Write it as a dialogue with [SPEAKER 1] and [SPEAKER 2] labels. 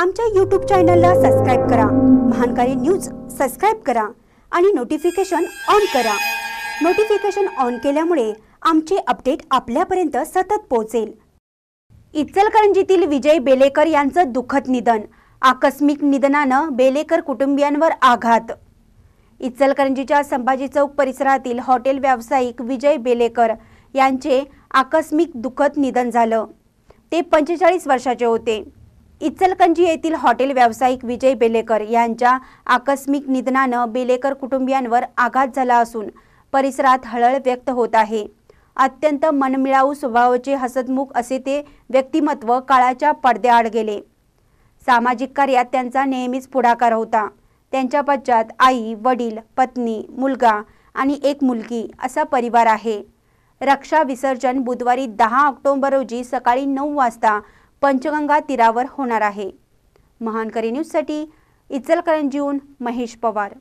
[SPEAKER 1] आमच्या यूट्यूब चॅनलला सबस्क्राईब करा महानकारी न्यूज सबस्क्राईब करा आणि नोटिफिकेशन ऑन करा नोटिफिकेशन ऑन केल्यामुळे आमचे अपडेट आपल्यापर्यंत सतत पोहोचेल इचलकरंजीतील विजय बेलेकर यांचं दुःखद निधन आकस्मिक निधनानं बेलेकर कुटुंबियांवर आघात इचलकरंजीच्या संभाजी चौक परिसरातील हॉटेल व्यावसायिक विजय बेलेकर यांचे आकस्मिक दुःखद निधन झालं ते पंचेचाळीस वर्षाचे होते इचलकंजी येथील हॉटेल व्यावसायिक विजय बेलेकर यांच्या आकस्मिक निधनानं बेलेकर कुटुंबियांवर आघात झाला असून परिसरात हळहळ व्यक्त होत आहे अत्यंत मनमिळाऊ स्वभावाचे हसतमुख असे ते व्यक्तिमत्व काळाच्या पडद्याआड गेले सामाजिक कार्यात त्यांचा नेहमीच पुढाकार होता त्यांच्या पश्चात आई वडील पत्नी मुलगा आणि एक मुलगी असा परिवार आहे रक्षा विसर्जन बुधवारी दहा ऑक्टोबर रोजी सकाळी नऊ वाजता पंचगंगा तीरावर होणार आहे महानकरी न्यूजसाठी इचलकरंजीहून महेश पवार